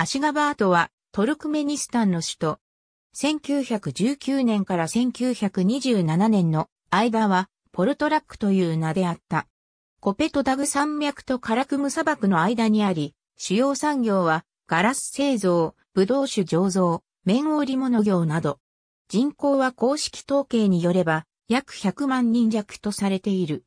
アシガバートはトルクメニスタンの首都。1919年から1927年の間はポルトラックという名であった。コペトダグ山脈とカラクム砂漠の間にあり、主要産業はガラス製造、ブドウ酒醸造、綿織物業など。人口は公式統計によれば約100万人弱とされている。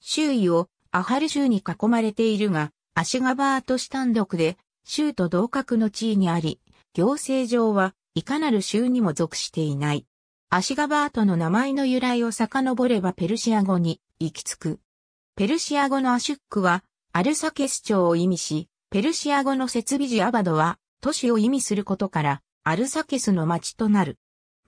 周囲をアハル州に囲まれているが、アシガバート市単独で州と同格の地位にあり、行政上はいかなる州にも属していない。アシガバートの名前の由来を遡ればペルシア語に行き着く。ペルシア語のアシュックはアルサケス町を意味し、ペルシア語の設備時アバドは都市を意味することからアルサケスの町となる。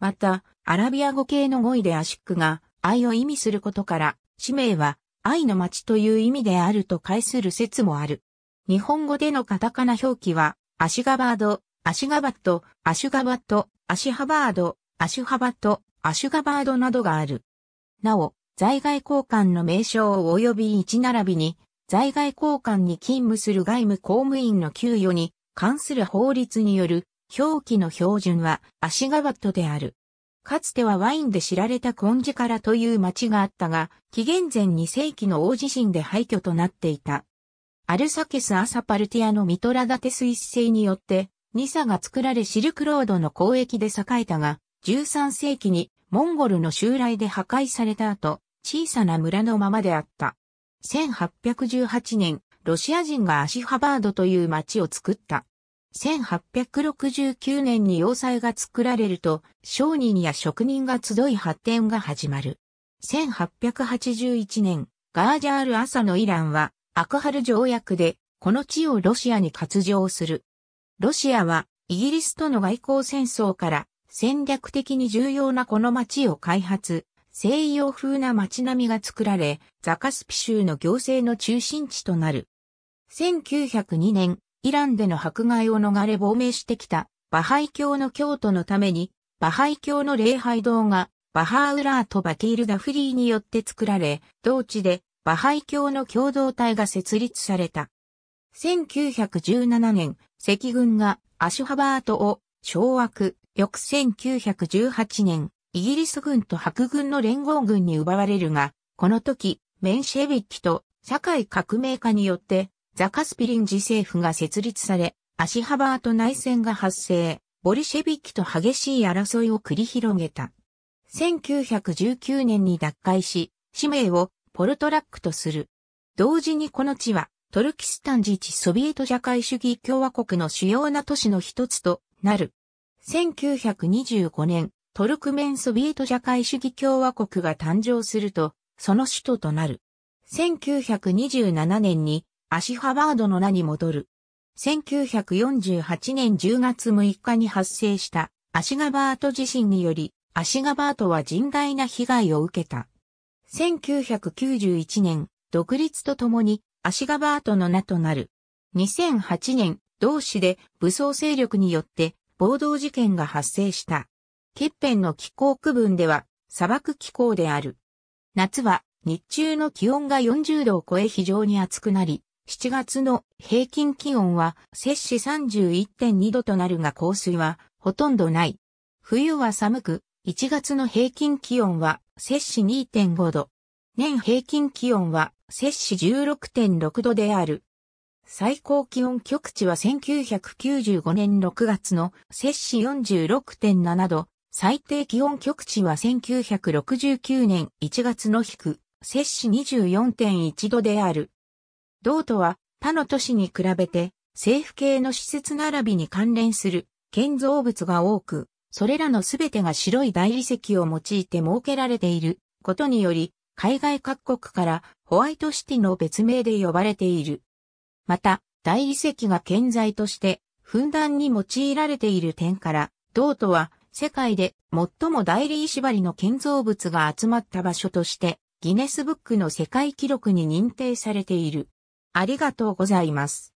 また、アラビア語系の語彙でアシュックが愛を意味することから、氏名は愛の町という意味であると解する説もある。日本語でのカタカナ表記は、アシガバード、アシガバット、アシュガバット、アシハバード、アシュハバット、アシュガバードなどがある。なお、在外交換の名称及び位置並びに、在外交換に勤務する外務公務員の給与に関する法律による表記の標準はアシガバットである。かつてはワインで知られたコンジカラという町があったが、紀元前2世紀の大地震で廃墟となっていた。アルサケス・アサパルティアのミトラダテス一世によって、ニサが作られシルクロードの交易で栄えたが、13世紀にモンゴルの襲来で破壊された後、小さな村のままであった。1818年、ロシア人がアシハバードという町を作った。1869年に要塞が作られると、商人や職人が集い発展が始まる。1881年、ガージャール・アサのイランは、アクハル条約で、この地をロシアに割譲する。ロシアは、イギリスとの外交戦争から戦略的に重要なこの町を開発、西洋風な街並みが作られ、ザカスピ州の行政の中心地となる。1902年、イランでの迫害を逃れ亡命してきたバハイ教の教徒のために、バハイ教の礼拝堂がバハーウラーとバティール・ダフリーによって作られ、同地でバハイ教の共同体が設立された。1917年、赤軍がアシュハバートを掌握、翌1918年、イギリス軍と白軍の連合軍に奪われるが、この時、メンシェビッキと社会革命家によってザカスピリン自政府が設立され、アシハバート内戦が発生、ボリシェビッキと激しい争いを繰り広げた。1919年に脱会し、使命をポルトラックとする。同時にこの地は、トルキスタン自治ソビエト社会主義共和国の主要な都市の一つとなる。1925年、トルクメンソビエト社会主義共和国が誕生すると、その首都となる。1927年に、アシハバードの名に戻る。1948年10月6日に発生したアシガバート地震により、アシガバートは甚大な被害を受けた。1991年、独立とともに、足ガバートの名となる。2008年、同市で武装勢力によって暴動事件が発生した。ケッペンの気候区分では砂漠気候である。夏は日中の気温が40度を超え非常に暑くなり、7月の平均気温は摂氏31.2度となるが降水はほとんどない。冬は寒く、1月の平均気温は摂氏2.5度。年平均気温は摂氏16.6度である。最高気温極地は1995年6月の摂氏46.7度、最低気温極地は1969年1月の低、く、摂氏24.1度である。道都は他の都市に比べて政府系の施設並びに関連する建造物が多く、それらのすべてが白い大理石を用いて設けられていることにより、海外各国からホワイトシティの別名で呼ばれている。また、大理石が建材としてふんだんに用いられている点から、道とは世界で最も大理石張りの建造物が集まった場所として、ギネスブックの世界記録に認定されている。ありがとうございます。